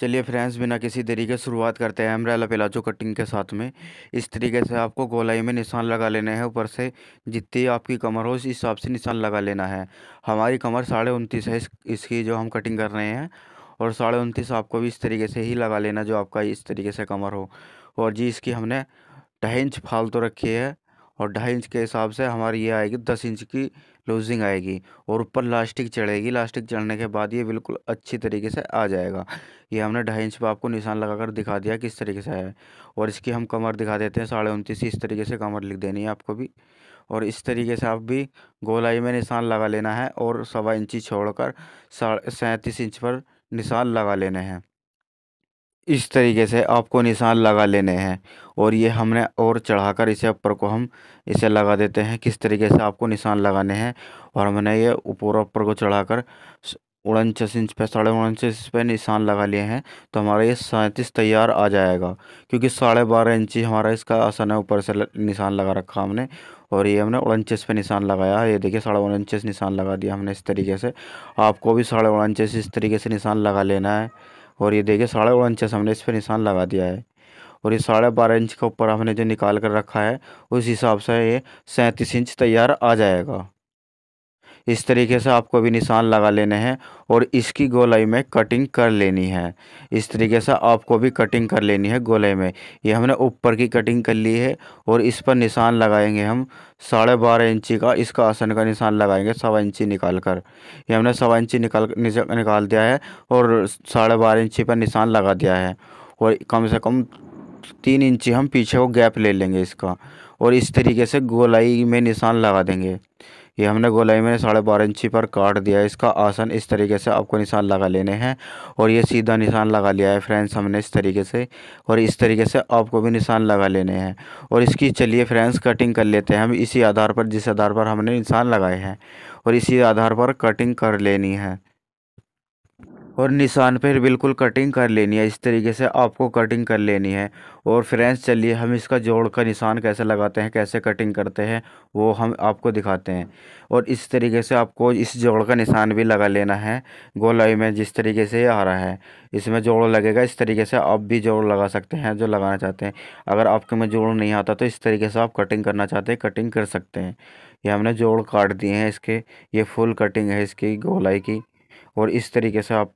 चलिए फ्रेंड्स बिना किसी देरी के शुरुआत करते हैं अम्ब्रेला पिलाजो कटिंग के साथ में इस तरीके से आपको गोलाई में निशान लगा लेने हैं ऊपर से जितनी आपकी कमर हो उस हिसाब से निशान लगा लेना है हमारी कमर साढ़े उनतीस है इस, इसकी जो हम कटिंग कर रहे हैं और साढ़े उनतीस आपको भी इस तरीके से ही लगा लेना जो आपका इस तरीके से कमर हो और जी इसकी हमने ढाई इंच फालतू तो रखी है और ढाई इंच के हिसाब से हमारी ये आएगी दस इंच की लूजिंग आएगी और ऊपर लास्टिक चढ़ेगी लास्टिक चढ़ने के बाद ये बिल्कुल अच्छी तरीके से आ जाएगा ये हमने ढाई इंच पर आपको निशान लगाकर दिखा दिया किस तरीके से है और इसकी हम कमर दिखा देते हैं साढ़े उनतीस इस तरीके से कमर लिख देनी है आपको भी और इस तरीके से आप भी गोलाई में निशान लगा लेना है और सवा इंची छोड़ कर सैंतीस इंच पर निशान लगा लेने हैं इस तरीके से आपको निशान लगा लेने हैं और ये हमने और चढ़ाकर इसे ऊपर को हम इसे लगा देते हैं किस तरीके से आपको निशान लगाने हैं और हमने ये ऊपर ऊपर को चढ़ाकर उनचास इंच पे साढ़े उनचास पे निशान लगा लिए हैं तो हमारा ये सैंतीस तैयार आ जाएगा क्योंकि साढ़े बारह इंची हमारा इसका आसन है ऊपर से निशान लगा रखा हमने और ये हमने उनचास पे निशान लगाया ये देखिए साढ़े उनचास निशान लगा दिया हमने इस तरीके से आपको भी साढ़े उनचास इस तरीके से निशान लगा लेना है और ये देखिए साढ़े बारह इंच हमने इस पर निशान लगा दिया है और ये साढ़े बारह इंच के ऊपर हमने जो निकाल कर रखा है उस हिसाब से ये सैंतीस इंच तैयार आ जाएगा इस तरीके से आपको भी निशान लगा लेने हैं और इसकी गोलाई में कटिंग कर लेनी है इस तरीके से आपको भी कटिंग कर लेनी है गोलाई में ये हमने ऊपर की कटिंग कर ली है और इस पर निशान लगाएंगे हम साढ़े बारह इंची का इसका आसन का निशान लगाएंगे सवा इंची निकाल कर ये हमने सवा इंची निकाल निकाल दिया है और साढ़े बारह इंची पर निशान लगा दिया है और कम से कम तीन इंची हम पीछे को गैप ले लेंगे इसका और इस तरीके से गोलाई में निशान लगा देंगे ये हमने गोलाई में साढ़े बारह इंची पर काट दिया है इसका आसन इस तरीके से आपको निशान लगा लेने हैं और ये सीधा निशान लगा लिया है फ्रेंड्स हमने इस तरीके से और इस तरीके से आपको भी निशान लगा लेने हैं और इसकी चलिए फ्रेंड्स कटिंग कर लेते हैं हम इसी आधार पर जिस आधार पर हमने निशान लगाए हैं और इसी आधार पर कटिंग कर लेनी है और निशान पर बिल्कुल कटिंग कर लेनी है इस तरीके से आपको कटिंग कर लेनी है और फ्रेंड्स चलिए हम इसका जोड़ का निशान कैसे लगाते हैं कैसे कटिंग करते हैं वो हम आपको दिखाते हैं और इस तरीके से आपको इस जोड़ का निशान भी लगा लेना है गोलाई में जिस तरीके से आ रहा है इसमें जोड़ लगेगा इस तरीके से आप भी जोड़ लगा सकते हैं जो लगाना चाहते हैं अगर आपके में जोड़ नहीं आता तो इस तरीके से आप कटिंग करना चाहते हैं कटिंग कर सकते हैं ये हमने जोड़ काट दिए हैं इसके ये फुल कटिंग है इसकी गोलाई की और इस तरीके से आप